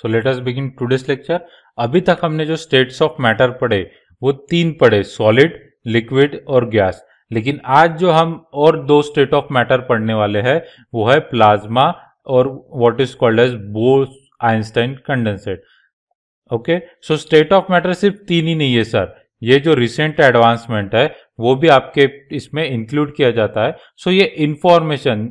सो let us begin today's lecture अभी तक हमने जो स्टेट्स ऑफ मैटर पढ़े वो तीन पढ़े सॉलिड लिक्विड और गैस लेकिन आज जो हम और दो स्टेट ऑफ मैटर पढ़ने वाले हैं वो है प्लाज्मा और what is called as Bose Einstein condensate okay so state of matter सिर्फ तीन ही नहीं है सर ये जो रिसेंट एडवांसमेंट है वो भी आपके इसमें इंक्लूड किया जाता है सो so ये इंफॉर्मेशन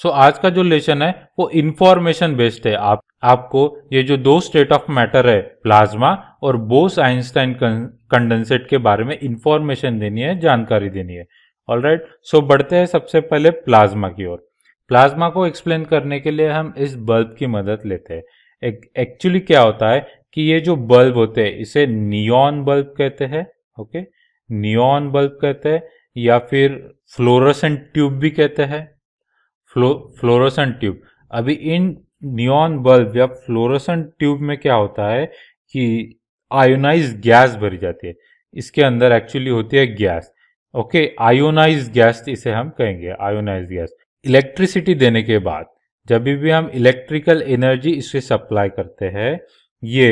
सो so, आज का जो लेसन है वो इंफॉर्मेशन बेस्ड है आप आपको ये जो दो स्टेट ऑफ मैटर है प्लाज्मा और बोस आइंस्टाइन कंडेंसेट के बारे में इंफॉर्मेशन देनी है जानकारी देनी है ऑल right? सो so, बढ़ते हैं सबसे पहले प्लाज्मा की ओर प्लाज्मा को एक्सप्लेन करने के लिए हम इस बल्ब की मदद लेते हैं एक्चुअली क्या होता है कि ये जो बल्ब होते हैं इसे नियॉन बल्ब कहते हैं ओके नियॉन बल्ब कहते हैं या फिर फ्लोरोसेंट ट्यूब भी कहते हैं फ्लो फ्लोरोसेंट ट्यूब अभी इन नियॉन बल्ब या फ्लोरोसेंट ट्यूब में क्या होता है कि आयोनाइज गैस भरी जाती है इसके अंदर एक्चुअली होती है गैस ओके आयोनाइज गैस इसे हम कहेंगे आयोनाइज गैस इलेक्ट्रिसिटी देने के बाद जब भी हम इलेक्ट्रिकल एनर्जी इसे सप्लाई करते हैं ये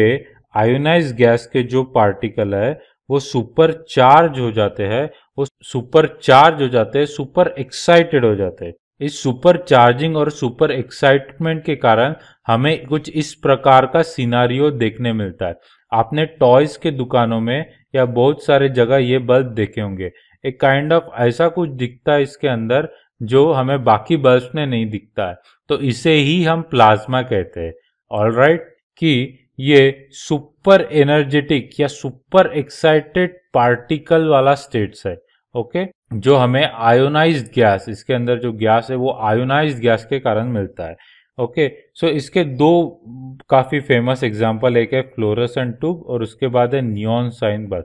आयोनाइज गैस के जो पार्टिकल है वो सुपर चार्ज हो जाते हैं वो सुपर चार्ज हो जाते हैं सुपर एक्साइटेड हो जाते हैं इस सुपर चार्जिंग और सुपर एक्साइटमेंट के कारण हमें कुछ इस प्रकार का सिनारियो देखने मिलता है आपने टॉयज के दुकानों में या बहुत सारे जगह ये बल्ब देखे होंगे एक काइंड ऑफ ऐसा कुछ दिखता है इसके अंदर जो हमें बाकी बल्ब में नहीं दिखता है तो इसे ही हम प्लाज्मा कहते हैं ऑल राइट कि ये सुपर एनर्जेटिक या सुपर एक्साइटेड पार्टिकल वाला स्टेट्स है ओके जो हमें आयोनाइज गैस इसके अंदर जो गैस है वो आयोनाइज गैस के कारण मिलता है ओके okay, सो so इसके दो काफ़ी फेमस एग्जांपल एक है फ्लोरेसेंट ट्यूब और उसके बाद है नियॉन साइन बल्ब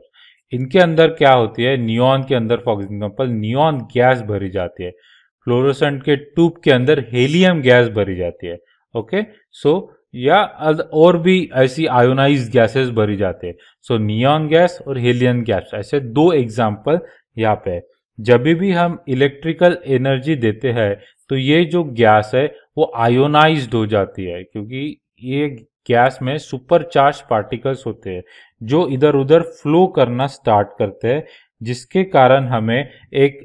इनके अंदर क्या होती है नियॉन के अंदर फॉर एग्जांपल नियॉन गैस भरी जाती है फ्लोरेसेंट के ट्यूब के अंदर हेलियम गैस भरी जाती है ओके सो so, या और भी ऐसी आयोनाइज गैसेस भरी जाती है सो so, नियॉन गैस और हेलियम गैस ऐसे दो एग्जाम्पल यहाँ पे है जब भी हम इलेक्ट्रिकल एनर्जी देते हैं तो ये जो गैस है वो आयोनाइज्ड हो जाती है क्योंकि ये गैस में सुपर चार्ज पार्टिकल्स होते हैं जो इधर उधर फ्लो करना स्टार्ट करते हैं जिसके कारण हमें एक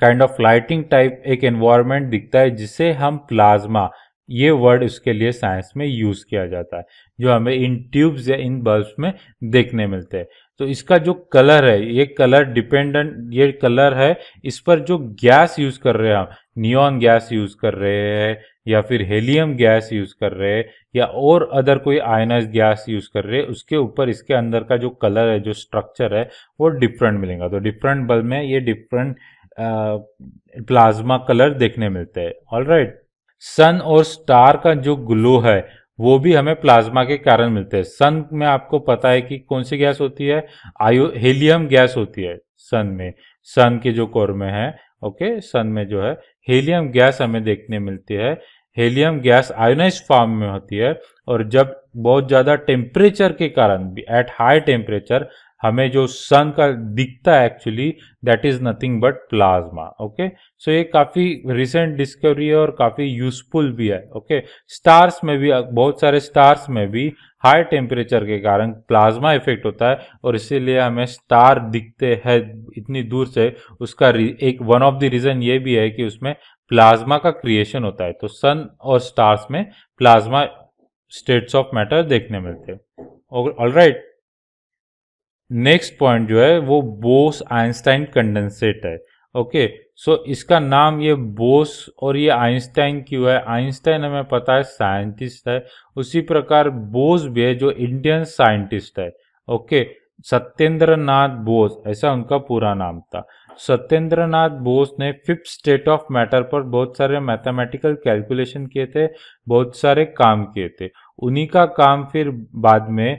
काइंड ऑफ लाइटिंग टाइप एक एनवायरनमेंट दिखता है जिसे हम प्लाज्मा ये वर्ड उसके लिए साइंस में यूज किया जाता है जो हमें इन ट्यूब्स या इन बल्ब में देखने मिलते हैं तो इसका जो कलर है ये कलर डिपेंडेंट ये कलर है इस पर जो गैस यूज कर रहे हैं नियॉन गैस यूज कर रहे हैं या फिर हेलियम गैस यूज कर रहे हैं या और अदर कोई आयनाइज गैस यूज कर रहे हैं उसके ऊपर इसके अंदर का जो कलर है जो स्ट्रक्चर है वो डिफरेंट मिलेगा तो डिफरेंट बल्ब में ये डिफरेंट प्लाज्मा कलर देखने मिलते हैं ऑल राइट सन और स्टार का जो ग्लो है वो भी हमें प्लाज्मा के कारण मिलते हैं सन में आपको पता है कि कौन सी गैस होती है आयो हेलियम गैस होती है सन में सन के जो कोर में है ओके सन में जो है हेलियम गैस हमें देखने मिलती है हेलियम गैस आयोनाइज फॉर्म में होती है और जब बहुत ज़्यादा टेम्परेचर के कारण भी एट हाई टेम्परेचर हमें जो सन का दिखता है actually that is nothing but plasma okay so ये काफी रिसेंट डिस्कवरी है और काफी यूजफुल भी है ओके okay? स्टार्स में भी बहुत सारे स्टार्स में भी हाई टेम्परेचर के कारण प्लाज्मा इफेक्ट होता है और इसीलिए हमें स्टार दिखते हैं इतनी दूर से उसका एक वन ऑफ द रीजन ये भी है कि उसमें प्लाज्मा का क्रिएशन होता है तो सन और स्टार्स में प्लाज्मा स्टेट्स ऑफ मैटर देखने मिलते हैं ऑल राइट नेक्स्ट पॉइंट जो है वो बोस आइंस्टाइन कंडेंसेट है ओके सो इसका नाम ये बोस और ये आइंस्टाइन क्यों है आइंस्टाइन हमें पता है साइंटिस्ट है उसी प्रकार बोस भी है जो इंडियन साइंटिस्ट है ओके सत्येंद्र नाथ बोस ऐसा उनका पूरा नाम था सत्येंद्र नाथ बोस ने फिफ्थ स्टेट ऑफ मैटर पर बहुत सारे मैथमेटिकल कैलकुलेशन किए थे बहुत सारे काम किए थे उन्हीं का काम फिर बाद में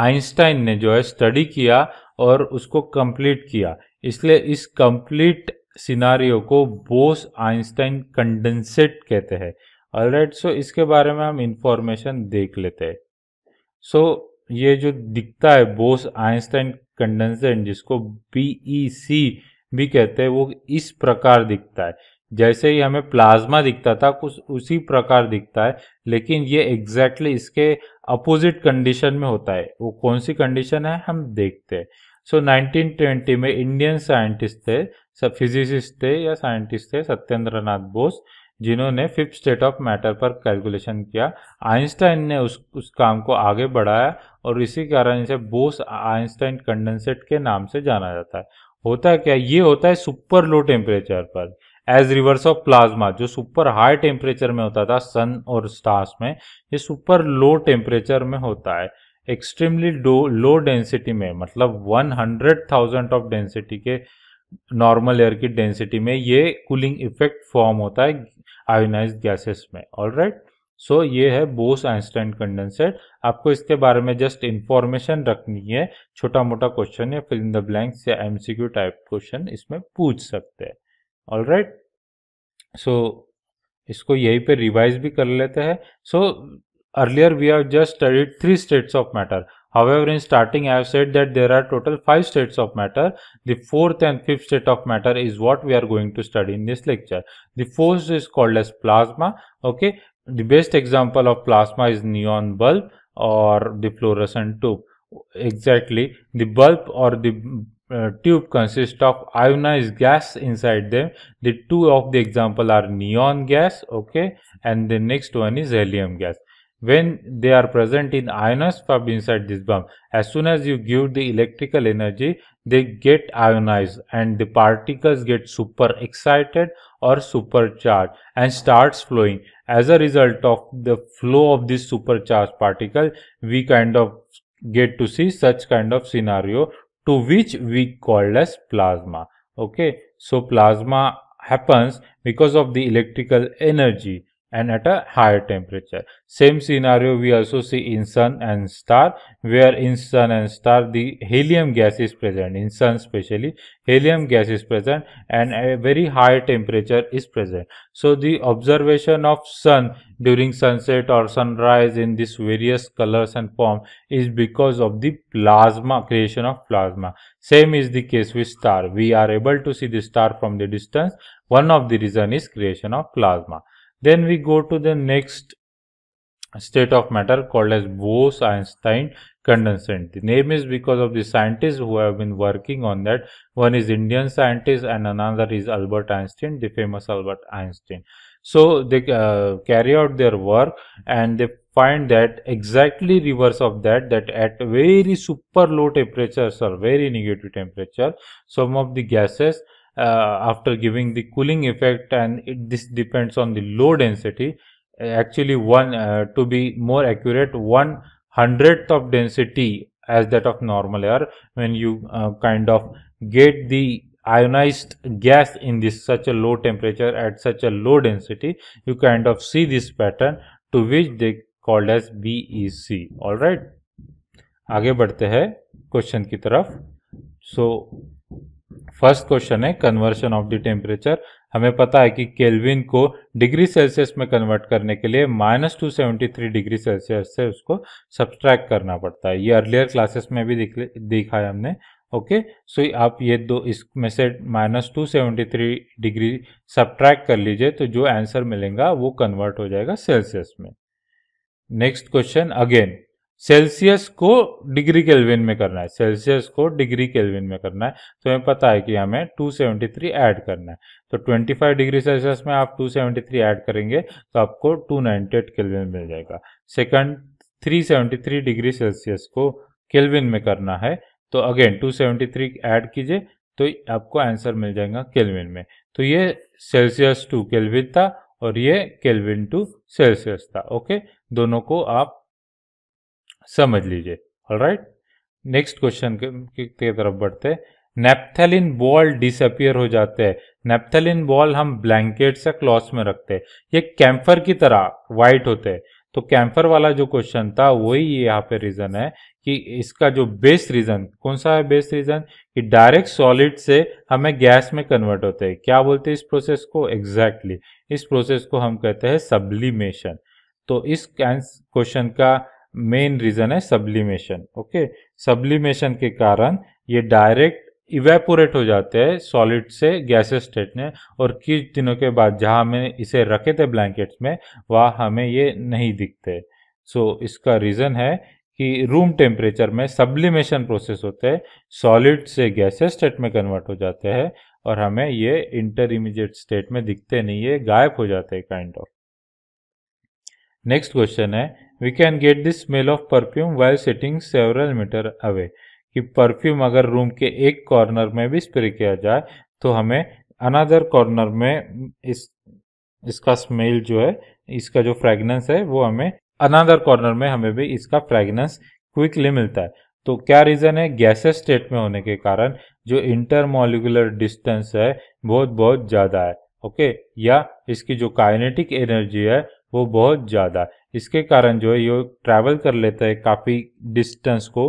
आइंस्टाइन ने जो है स्टडी किया और उसको कंप्लीट किया इसलिए इस कंप्लीट सिनारियो को बोस आइंस्टाइन कंडेंसेट कहते हैं ऑलराइट सो इसके बारे में हम इंफॉर्मेशन देख लेते हैं सो so, ये जो दिखता है बोस आइंस्टाइन कंडेंसेट जिसको बीई सी e भी कहते हैं वो इस प्रकार दिखता है जैसे ही हमें प्लाज्मा दिखता था कुछ उसी प्रकार दिखता है लेकिन ये एग्जैक्टली exactly इसके अपोजिट कंडीशन में होता है वो कौन सी कंडीशन है हम देखते हैं सो so, 1920 में इंडियन साइंटिस्ट थे सब फिजिसिस्ट थे या साइंटिस्ट थे सत्येंद्र नाथ बोस जिन्होंने फिफ्थ स्टेट ऑफ मैटर पर कैलकुलेशन किया आइंस्टाइन ने उस उस काम को आगे बढ़ाया और इसी कारण इसे बोस आइंस्टाइन कंडेंसेट के नाम से जाना जाता है होता है क्या ये होता है सुपर लो टेम्परेचर पर एज रिवर्स ऑफ प्लाज्मा जो सुपर हाई टेम्परेचर में होता था सन और स्टार्स में ये सुपर लो टेम्परेचर में होता है एक्सट्रीमली लो डेंसिटी में मतलब one hundred thousand of density के नॉर्मल एयर की डेंसिटी में ये कूलिंग इफेक्ट फॉर्म होता है आयोनाइज गैसेस में ऑल राइट सो ये है बोस आइंस्टाइन कंडेंसेट आपको इसके बारे में जस्ट इंफॉर्मेशन रखनी है छोटा मोटा क्वेश्चन या फिल इन द ब्लैंक्स या एमसीक्यू टाइप क्वेश्चन इसमें पूछ सकते हैं ऑल राइट सो इसको यहीं पे रिवाइज भी कर लेते हैं so earlier we have just studied three states of matter However, in starting, I have said that there are total five states of matter. The fourth and fifth state of matter is what we are going to study in this lecture. The fourth is called as plasma. Okay, the best example of plasma is neon bulb or the fluorescent tube. Exactly, the bulb or the Uh, tube consists of ionized gas inside them the two of the example are neon gas okay and the next one is helium gas when they are present in ionized pub inside this bomb as soon as you give the electrical energy they get ionized and the particles get super excited or supercharged and starts flowing as a result of the flow of this supercharged particle we kind of get to see such kind of scenario to which we called as plasma. Okay, so plasma happens because of the electrical energy and at a higher temperature. Same scenario we also see in sun and star where in sun and star the helium gas is present in sun especially helium gas is present and a very high temperature is present. So the observation of sun during sunset or sunrise in these various colors and form is because of the plasma creation of plasma. Same is the case with star. We are able to see the star from the distance. One of the reason is creation of plasma. Then we go to the next state of matter called as Bose-Einstein condensate. The name is because of the scientists who have been working on that. One is Indian scientist and another is Albert Einstein, the famous Albert Einstein. So they uh, carry out their work and they find that exactly reverse of that that at very super low temperatures or very negative temperature some of the gases uh, after giving the cooling effect and it, this depends on the low density uh, actually one uh, to be more accurate one hundredth of density as that of normal air when you uh, kind of get the ionized gas in this such a low temperature at such a low density you kind of see this pattern to which they called as BEC all right आगे बढ़ते हैं question की तरफ so, first question है conversion of the temperature हमें पता है कि केल्विन को डिग्री सेल्सियस में कन्वर्ट करने के लिए minus two seventy three degree Celsius से उसको सब्सट्रैक्ट करना पड़ता है ये अर्लियर क्लासेस में भी देखा है हमने ओके सो आप ये दो इसमें से minus two seventy three degree subtract कर लीजिए तो जो आंसर मिलेगा वो कन्वर्ट हो जाएगा सेल्सियस में नेक्स्ट क्वेश्चन अगेन सेल्सियस को डिग्री केल्विन में करना है सेल्सियस को डिग्री केल्विन में करना है तो हमें पता है कि हमें 273 ऐड करना है तो 25 डिग्री सेल्सियस में आप 273 ऐड करेंगे तो आपको 298 केल्विन मिल जाएगा सेकंड 373 डिग्री सेल्सियस को केल्विन में करना है तो अगेन 273 ऐड कीजिए तो आपको आंसर मिल जाएगा केलविन में तो ये सेल्सियस टू केलविन था और ये केल्विन टू सेल्सियस था ओके दोनों को आप समझ लीजिए राइट नेक्स्ट क्वेश्चन की तरफ बढ़ते हैं बॉल डिसअपियर हो जाते हैं नेपथेलिन बॉल हम ब्लैंकेट से क्लॉथ में रखते हैं ये कैम्फर की तरह वाइट होते हैं तो कैंफर वाला जो क्वेश्चन था वही यहाँ पे रीजन है कि इसका जो बेस रीजन कौन सा है बेस रीजन कि डायरेक्ट सॉलिड से हमें गैस में कन्वर्ट होते हैं क्या बोलते हैं इस प्रोसेस को एग्जैक्टली exactly. इस प्रोसेस को हम कहते हैं सब्लिमेशन तो इस क्वेश्चन का मेन रीजन है सब्लिमेशन ओके सब्लिमेशन के कारण ये डायरेक्ट इवेपोरेट हो जाते हैं सॉलिड से गैसेस स्टेट में और कुछ दिनों के बाद जहां हमें इसे रखे थे ब्लैंकेट्स में वहां हमें ये नहीं दिखते सो so, इसका रीज़न है कि रूम टेम्परेचर में सब्लिमेशन प्रोसेस होते हैं सॉलिड से गैसेस स्टेट में कन्वर्ट हो जाते हैं और हमें ये इंटर इमीजिएट स्टेट में दिखते नहीं है गायब हो जाते हैं काइंड ऑफ नेक्स्ट क्वेश्चन है we can get this smell of perfume while sitting several metre away कि परफ्यूम अगर रूम के एक कॉर्नर में भी स्प्रे किया जाए तो हमें अनदर कॉर्नर में इस इसका स्मेल जो है इसका जो फ्रेगनेंस है वो हमें अनदर कॉर्नर में हमें भी इसका फ्रेगनेंस क्विकली मिलता है तो क्या रीज़न है गैसेस स्टेट में होने के कारण जो इंटरमोलिकुलर डिस्टेंस है बहुत बहुत ज़्यादा है ओके या इसकी जो काइनेटिक एनर्जी है वो बहुत ज़्यादा है इसके कारण जो है ये ट्रैवल कर लेता है काफ़ी डिस्टेंस को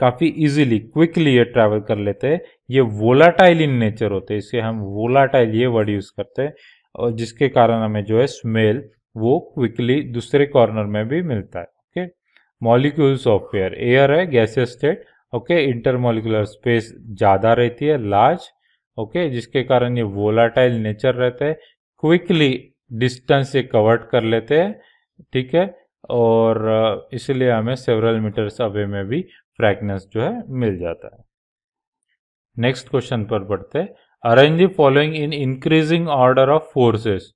काफ़ी इजीली क्विकली ये ट्रैवल कर लेते हैं ये वोलाटाइल इन नेचर होते हैं इसे हम वोलाटाइल ये वर्ड यूज़ करते हैं और जिसके कारण हमें जो है स्मेल वो क्विकली दूसरे कॉर्नर में भी मिलता है okay molecules of air air है gaseous state okay intermolecular space ज़्यादा रहती है लार्ज ओके जिसके कारण ये वोलाटाइल नेचर रहता है क्विकली डिस्टेंस से कवर्ट कर लेते हैं ठीक है और इसलिए हमें सेवरल मीटर्स अवे में भी फ्रैगनेंस जो है मिल जाता है नेक्स्ट क्वेश्चन पर बढ़ते arrange the following in increasing order of forces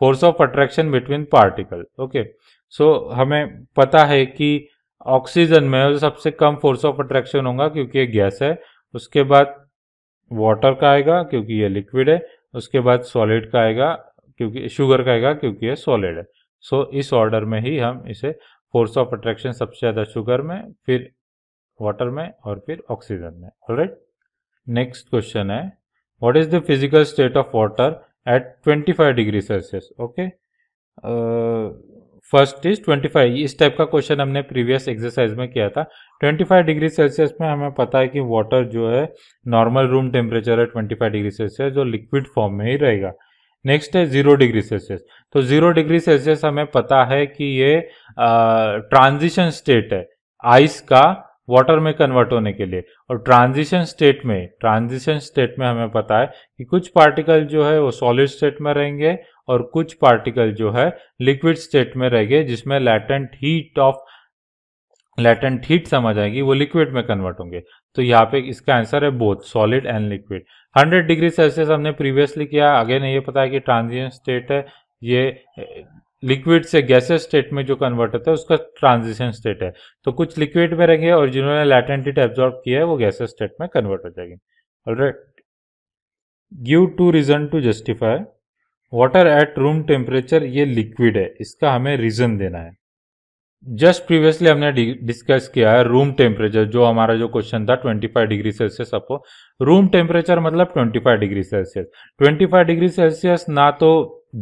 force of attraction between particle okay so हमें पता है कि ऑक्सीजन में सबसे कम फोर्स ऑफ अट्रैक्शन होगा क्योंकि ये गैस है उसके बाद वाटर का आएगा क्योंकि ये लिक्विड है उसके बाद सॉलिड का आएगा क्योंकि शुगर का आएगा क्योंकि ये सॉलिड है सो so, इस ऑर्डर में ही हम इसे फोर्स ऑफ अट्रैक्शन सबसे ज़्यादा शुगर में फिर वाटर में और फिर ऑक्सीजन में ऑलराइट नेक्स्ट क्वेश्चन है what is the physical state of water at 25 degree Celsius okay first is 25 इस टाइप का क्वेश्चन हमने प्रीवियस एक्सरसाइज में किया था 25 डिग्री सेल्सियस में हमें पता है कि वाटर जो है नॉर्मल रूम टेम्परेचर है 25 डिग्री सेल्सियस जो लिक्विड फॉर्म में ही रहेगा नेक्स्ट है जीरो डिग्री सेल्सियस तो जीरो डिग्री सेल्सियस हमें पता है कि ये ट्रांजिशन स्टेट है आइस का वाटर में कन्वर्ट होने के लिए और ट्रांजिशन स्टेट में ट्रांजिशन स्टेट में हमें पता है कि कुछ पार्टिकल जो है वो सॉलिड स्टेट में रहेंगे और कुछ पार्टिकल जो है लिक्विड स्टेट में रहेंगे जिसमें latent heat of latent heat समझ आएगी वो लिक्विड में कन्वर्ट होंगे तो यहाँ पे इसका आंसर है both solid and liquid 100 degree Celsius हमने प्रीवियसली किया अगेन ये पता है कि ट्रांजिशन स्टेट है ये लिक्विड से गैसेस स्टेट में जो कन्वर्ट होता है उसका ट्रांजिशन स्टेट है तो कुछ लिक्विड में रहेंगे और जिन्होंने लैटेंटिट एब्जॉर्ब किया है वो गैसेस स्टेट में कन्वर्ट हो जाएगी all right give two reason to justify water at room temperature ये लिक्विड है इसका हमें रीजन देना है जस्ट प्रीवियसली हमने डिस्कस किया है रूम टेम्परेचर जो हमारा जो क्वेश्चन था 25 डिग्री सेल्सियस आपको रूम टेम्परेचर मतलब 25 डिग्री सेल्सियस 25 डिग्री सेल्सियस ना तो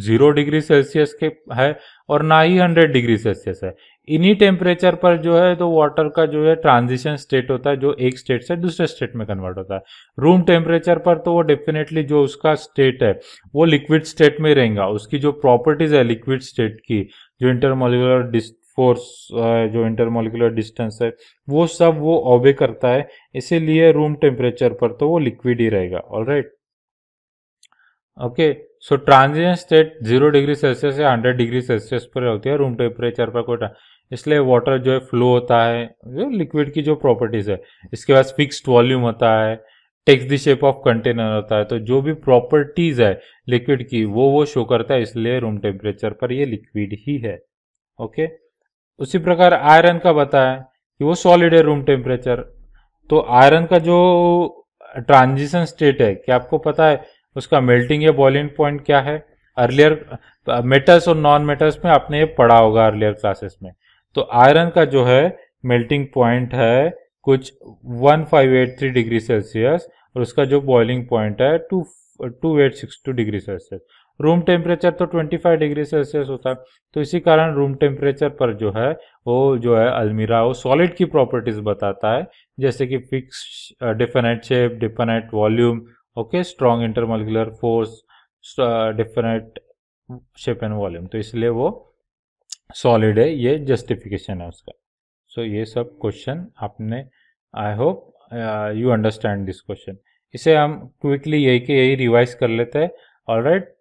जीरो डिग्री सेल्सियस के है और ना ही हंड्रेड डिग्री सेल्सियस है इन्हीं टेम्परेचर पर जो है तो वाटर का जो है ट्रांजिशन स्टेट होता है जो एक स्टेट से दूसरे स्टेट में कन्वर्ट होता है रूम टेम्परेचर पर तो वो डेफिनेटली जो उसका स्टेट है वो लिक्विड स्टेट में रहेगा उसकी जो प्रॉपर्टीज है लिक्विड स्टेट की जो इंटरमोलिकुलर फोर्स जो इंटरमोलिकुलर डिस्टेंस है वो सब वो ऑबे करता है इसीलिए रूम टेम्परेचर पर तो वो लिक्विड ही रहेगा all right okay so transition state zero degree Celsius या हंड्रेड डिग्री सेल्सियस पर होती है रूम टेम्परेचर पर कोई इसलिए वाटर जो है फ्लो होता है जो लिक्विड की जो प्रॉपर्टीज है इसके बाद फिक्स्ड वॉल्यूम होता है takes the shape of container होता है तो जो भी प्रॉपर्टीज है लिक्विड की वो वो शो करता है इसलिए रूम टेम्परेचर पर ये लिक्विड ही है ओके okay? उसी प्रकार आयरन का बताया कि वो सॉलिड है रूम टेम्परेचर तो आयरन का जो ट्रांजिशन स्टेट है क्या आपको पता है उसका मेल्टिंग या बॉइलिंग पॉइंट क्या है अर्लियर मेटल्स और नॉन मेटल्स में आपने ये पढ़ा होगा अर्लियर क्लासेस में तो आयरन का जो है मेल्टिंग पॉइंट है कुछ 1583 डिग्री सेल्सियस और उसका जो बॉइलिंग पॉइंट है two two eight six two degree Celsius room temperature तो 25 डिग्री सेल्सियस होता है तो इसी कारण रूम टेम्परेचर पर जो है वो जो है अलमीरा वो सॉलिड की प्रॉपर्टीज बताता है जैसे कि fix definite shape definite volume okay strong intermolecular force definite shape and volume तो इसलिए वो सॉलिड है ये जस्टिफिकेशन है उसका सो so, ये सब क्वेश्चन आपने I hope you understand this question इसे हम क्विकली यही के यही रिवाइज कर लेते हैं all right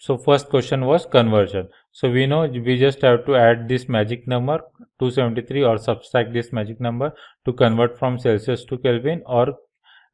So first question was conversion. So we know we just have to add this magic number 273 or subtract this magic number to convert from Celsius to Kelvin or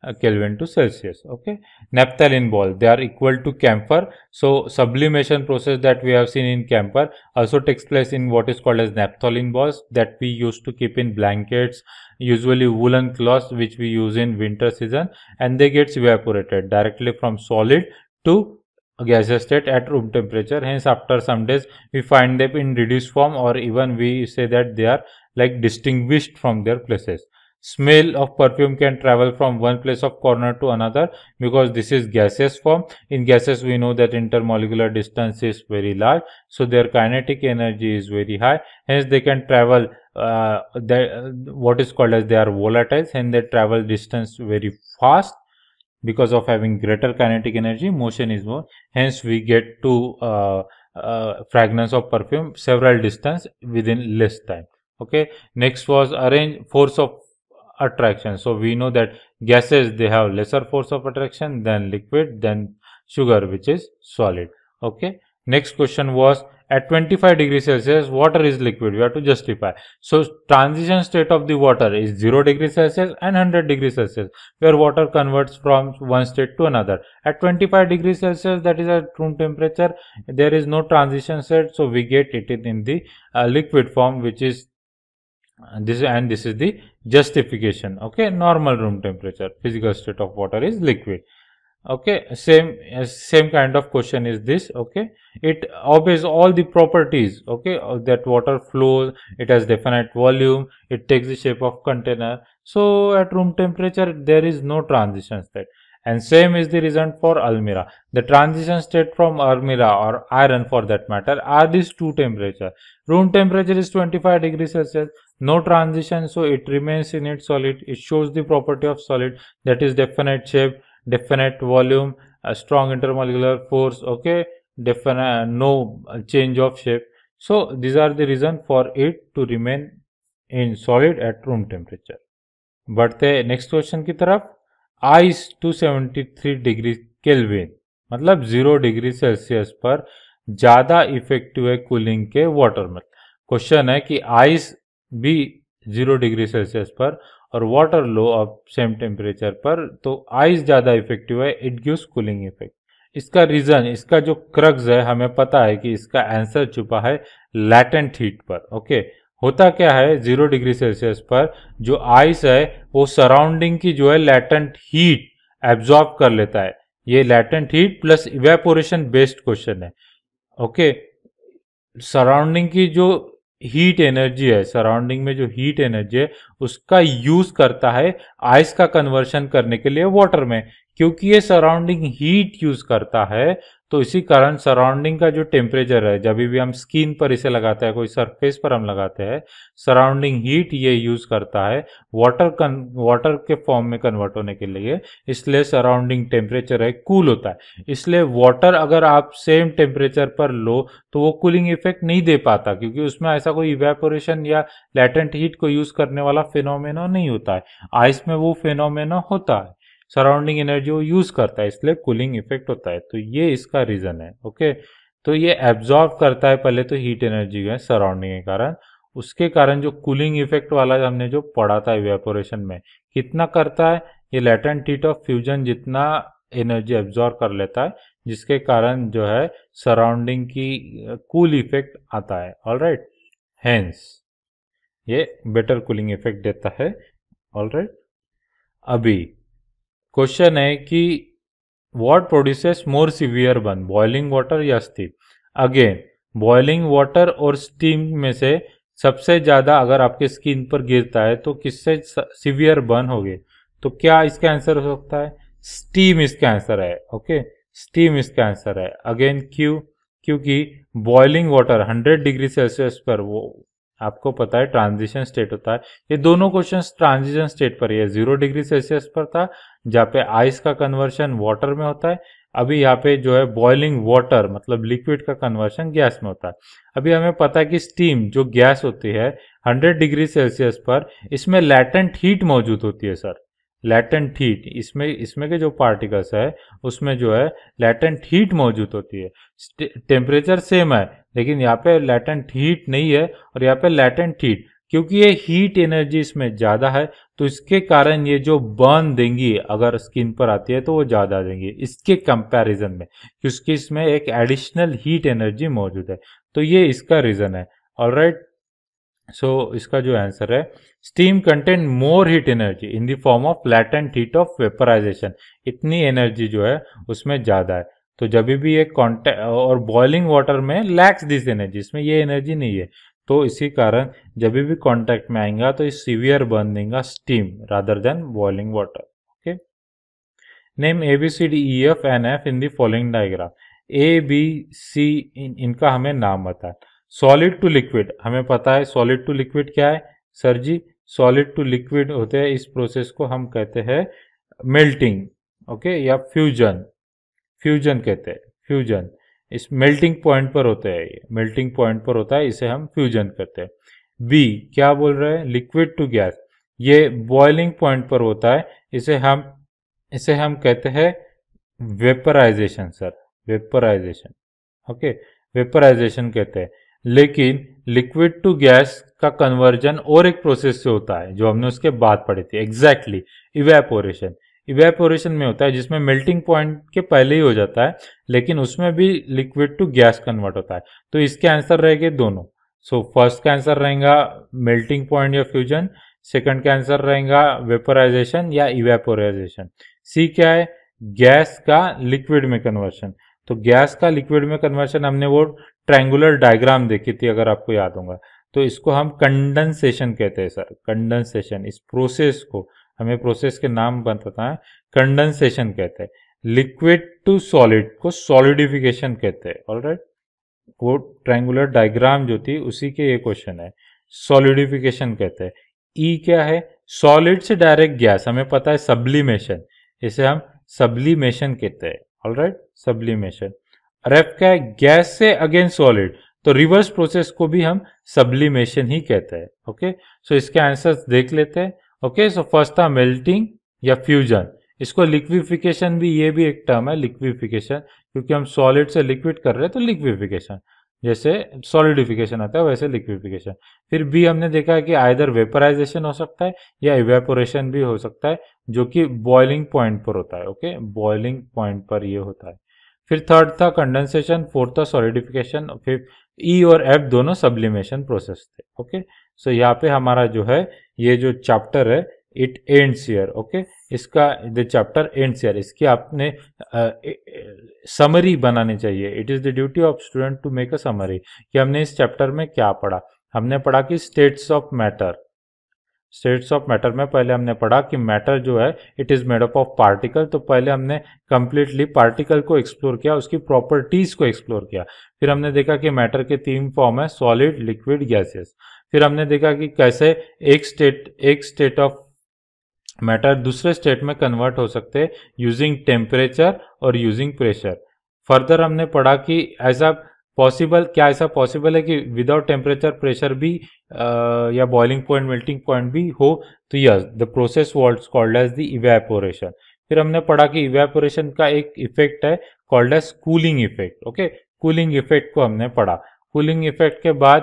uh, Kelvin to Celsius. Okay. Naphthalene ball, they are equal to camphor. So sublimation process that we have seen in camphor also takes place in what is called as naphthalene balls that we used to keep in blankets, usually woolen cloths which we use in winter season and they gets evaporated directly from solid to gaseous state at room temperature. Hence, after some days, we find them in reduced form or even we say that they are like distinguished from their places. Smell of perfume can travel from one place of corner to another because this is gaseous form. In gases, we know that intermolecular distance is very large. So, their kinetic energy is very high. Hence, they can travel uh, what is called as they are volatiles and they travel distance very fast because of having greater kinetic energy motion is more hence we get to uh, uh, fragrance of perfume several distance within less time okay next was arrange force of attraction so we know that gases they have lesser force of attraction than liquid than sugar which is solid okay next question was at 25 degrees Celsius, water is liquid. We have to justify. So, transition state of the water is 0 degrees Celsius and 100 degrees Celsius, where water converts from one state to another. At 25 degrees Celsius, that is at room temperature, there is no transition state. So, we get it in the uh, liquid form, which is uh, this and this is the justification okay normal room temperature physical state of water is liquid okay same uh, same kind of question is this okay it obeys all the properties okay uh, that water flows it has definite volume it takes the shape of container so at room temperature there is no transition state and same is the reason for almira the transition state from almira or iron for that matter are these two temperature room temperature is 25 degrees celsius no transition so it remains in its solid it shows the property of solid that is definite shape definite volume, a strong intermolecular force, okay, definite no change of shape. So these are the reason for it to remain in solid at room temperature. बढ़ते हैं next question की तरफ ice 273 degree kelvin मतलब zero degree Celsius पर ज्यादा effective है cooling के water में क्वेश्चन है कि आइस भी ज़ीरो डिग्री सेल्सियस पर और वाटर लो ऑफ सेम टेम्परेचर पर तो आइस ज़्यादा इफेक्टिव है इट गिव्स कूलिंग इफेक्ट इसका रीज़न इसका जो क्रग्स है हमें पता है कि इसका आंसर छुपा है लैटेंट हीट पर ओके होता क्या है जीरो डिग्री सेल्सियस पर जो आइस है वो सराउंडिंग की जो है लैटेंट हीट एब्जॉर्ब कर लेता है ये latent heat plus evaporation based question है ओके सराउंडिंग की जो हीट एनर्जी है सराउंडिंग में जो हीट एनर्जी है उसका यूज करता है आइस का कन्वर्शन करने के लिए वाटर में क्योंकि ये सराउंडिंग हीट यूज करता है तो इसी कारण सराउंडिंग का जो टेम्परेचर है जब भी हम स्किन पर इसे लगाते हैं कोई सरफेस पर हम लगाते हैं सराउंडिंग हीट ये यूज करता है वाटर कन वाटर के फॉर्म में कन्वर्ट होने के लिए इसलिए सराउंडिंग टेम्परेचर है कूल होता है इसलिए वाटर अगर आप सेम टेम्परेचर पर लो तो वो कूलिंग इफेक्ट नहीं दे पाता क्योंकि उसमें ऐसा कोई इवेपोरेशन या लेटेंट हीट को यूज करने वाला फिनोमेना नहीं होता है आइस में वो फिनोमेना होता है सराउंडिंग एनर्जी वो यूज़ करता है इसलिए कूलिंग इफेक्ट होता है तो ये इसका रीज़न है ओके तो ये एब्जॉर्ब करता है पहले तो हीट एनर्जी है सराउंडिंग के कारण उसके कारण जो कूलिंग इफेक्ट वाला हमने जो पढ़ा था इवेपोरेशन में कितना करता है ये लेटेंट हीट ऑफ फ्यूजन जितना एनर्जी एब्जॉर्ब कर लेता है जिसके कारण जो है सराउंडिंग की कूल इफेक्ट आता है ऑल राइट हैंस ये बेटर कूलिंग इफेक्ट देता है ऑल राइट right? अभी क्वेश्चन है कि what produces more severe burn boiling water या स्टीम अगेन बॉयलिंग वाटर और स्टीम में से सबसे ज़्यादा अगर आपके स्किन पर गिरता है तो किससे सिवियर बर्न गए तो क्या इसका आंसर हो सकता है स्टीम इसका आंसर है ओके स्टीम इसका आंसर है अगेन क्यू क्योंकि बॉइलिंग वाटर 100 डिग्री सेल्सियस पर वो आपको पता है ट्रांजिशन स्टेट होता है ये दोनों क्वेश्चन ट्रांजिशन स्टेट पर है जीरो डिग्री सेल्सियस पर था जहाँ पे आइस का कन्वर्शन वाटर में होता है अभी यहाँ पे जो है बॉइलिंग वाटर मतलब लिक्विड का कन्वर्शन गैस में होता है अभी हमें पता है कि स्टीम जो गैस होती है 100 डिग्री सेल्सियस पर इसमें लैटेंट हीट मौजूद होती है सर लैटेंट हीट इसमें इसमें के जो पार्टिकल्स है उसमें जो है लैटेंट हीट मौजूद होती है टेम्परेचर सेम है लेकिन यहाँ पे लैटेंट हीट नहीं है और यहाँ पे लैटेंट हीट क्योंकि ये हीट एनर्जी इसमें ज़्यादा है तो इसके कारण ये जो बर्न देंगी अगर स्किन पर आती है तो वो ज़्यादा देंगी इसके कंपैरिजन में क्योंकि इसमें एक एडिशनल हीट एनर्जी मौजूद है तो ये इसका रीज़न है और राइट सो इसका जो आंसर है steam content more heat energy in the form of latent heat of vaporisation इतनी एनर्जी जो है उसमें ज़्यादा है तो जब भी ये कॉन्टेक्ट और बॉइलिंग वाटर में लैक्स दिस एनर्जी इसमें ये एनर्जी नहीं है तो इसी कारण जब भी कॉन्टैक्ट में आएगा तो इस सीवियर बर्न देगा steam rather than boiling water okay name A B C D E F N F in the following diagram A B C इनका हमें नाम पता है सॉलिड टू लिक्विड हमें पता है सॉलिड टू लिक्विड क्या है sir ji solid to liquid होते हैं इस प्रोसेस को हम कहते हैं मेल्टिंग ओके या फ्यूजन फ्यूजन कहते हैं फ्यूजन इस मेल्टिंग पॉइंट पर होता है ये मेल्टिंग पॉइंट पर होता है इसे हम फ्यूजन करते हैं बी क्या बोल रहे हैं लिक्विड टू गैस ये बॉइलिंग पॉइंट पर होता है इसे हम इसे हम कहते हैं vaporisation sir vaporisation okay vaporisation कहते हैं लेकिन लिक्विड टू गैस का कन्वर्जन और एक प्रोसेस से होता है जो हमने उसके बाद पढ़ी थी एग्जैक्टली exactly, इवेपोरेशन इवेपोरेशन में होता है जिसमें मेल्टिंग पॉइंट के पहले ही हो जाता है लेकिन उसमें भी लिक्विड टू गैस कन्वर्ट होता है तो इसके आंसर रहेंगे दोनों सो फर्स्ट का आंसर रहेगा मेल्टिंग पॉइंट या फ्यूजन सेकंड का आंसर रहेगा वेपराइजेशन या इवेपोराइजेशन सी क्या है गैस का लिक्विड में कन्वर्शन तो गैस का लिक्विड में कन्वर्शन हमने वो ट्रैंगुलर डायग्राम देखी थी अगर आपको याद होगा तो इसको हम कंडेंसेशन कहते हैं सर कंडेंसेशन इस प्रोसेस को हमें प्रोसेस के नाम बताता है कंडेंसेशन कहते हैं लिक्विड टू सॉलिड को सॉलिडिफिकेशन कहते हैं ऑल राइट वो ट्रायंगुलर डायग्राम जो थी उसी के ये क्वेश्चन है सॉलिडिफिकेशन कहते हैं ई e क्या है सॉलिड से डायरेक्ट गैस हमें पता है सब्लिमेशन इसे हम सब्लिमेशन कहते हैं ऑल राइट सब्लिमेशन और एफ क्या है गैस से अगेन सॉलिड तो रिवर्स प्रोसेस को भी हम सब्लिमेशन ही कहते हैं ओके सो इसके आंसर्स देख लेते हैं ओके सो फर्स्ट था मेल्टिंग या फ्यूजन इसको लिक्विफिकेशन भी ये भी एक टर्म है लिक्विफिकेशन क्योंकि हम सॉलिड से लिक्विड कर रहे हैं तो लिक्विफिकेशन जैसे सॉलिडिफिकेशन आता है वैसे लिक्विफिकेशन फिर बी हमने देखा है कि आइधर वेपराइजेशन हो सकता है या इवेपोरेशन भी हो सकता है जो कि बॉइलिंग पॉइंट पर होता है ओके बॉइलिंग पॉइंट पर ये होता है फिर थर्ड था कंडेंसेशन फोर्थ था सॉलिडिफिकेशन फिफ्थ ई और एफ दोनों सब्लिमेशन प्रोसेस थे ओके सो यहाँ पे हमारा जो है ये जो चैप्टर है इट एंड्स ईयर ओके इसका द चैप्टर एंड्स ईयर इसकी आपने समरी बनानी चाहिए it is the duty of student to make a summary कि हमने इस चैप्टर में क्या पढ़ा हमने पढ़ा कि states of matter states of matter में पहले हमने पढ़ा कि मैटर जो है it is made up of particle तो पहले हमने कंप्लीटली पार्टिकल को एक्सप्लोर किया उसकी प्रॉपर्टीज़ को एक्सप्लोर किया फिर हमने देखा कि मैटर के तीन फॉर्म है सॉलिड लिक्विड गैसेस फिर हमने देखा कि कैसे एक स्टेट एक स्टेट ऑफ मैटर दूसरे स्टेट में कन्वर्ट हो सकते हैं यूजिंग टेम्परेचर और यूजिंग प्रेशर फर्दर हमने पढ़ा कि ऐसा पॉसिबल क्या ऐसा पॉसिबल है कि विदाउट टेम्परेचर प्रेशर भी आ, या बॉइलिंग पॉइंट मेल्टिंग पॉइंट भी हो तो yes the process would called as the evaporation फिर हमने पढ़ा कि इवेपोरेशन का एक इफेक्ट है called as cooling effect okay cooling effect को हमने पढ़ा कूलिंग इफेक्ट के बाद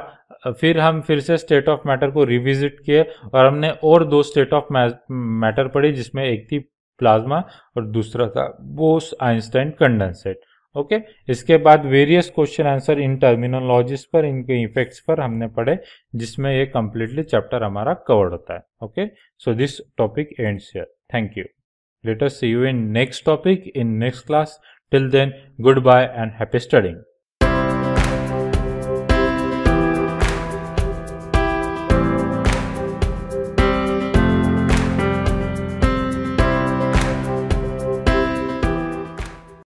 फिर हम फिर से स्टेट ऑफ मैटर को रिविजिट किए और हमने और दो स्टेट ऑफ मैटर पढ़ी जिसमें एक थी प्लाज्मा और दूसरा था बोस आइंस्टाइन कंडेंसेट ओके इसके बाद various question answer in terminologies पर इनके इफेक्ट्स पर हमने पढ़े जिसमें ये कंप्लीटली चैप्टर हमारा कवर्ड होता है okay so this topic ends here thank you let us see you in next topic in next class till then goodbye and happy studying